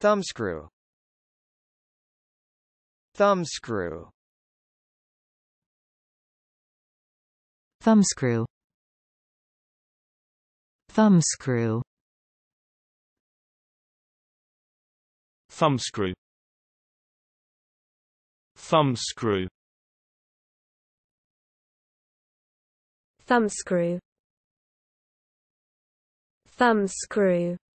Thumbscrew Thumbscrew Thumbscrew Thumbscrew Thumbscrew Thumbscrew Thumbscrew Thumbscrew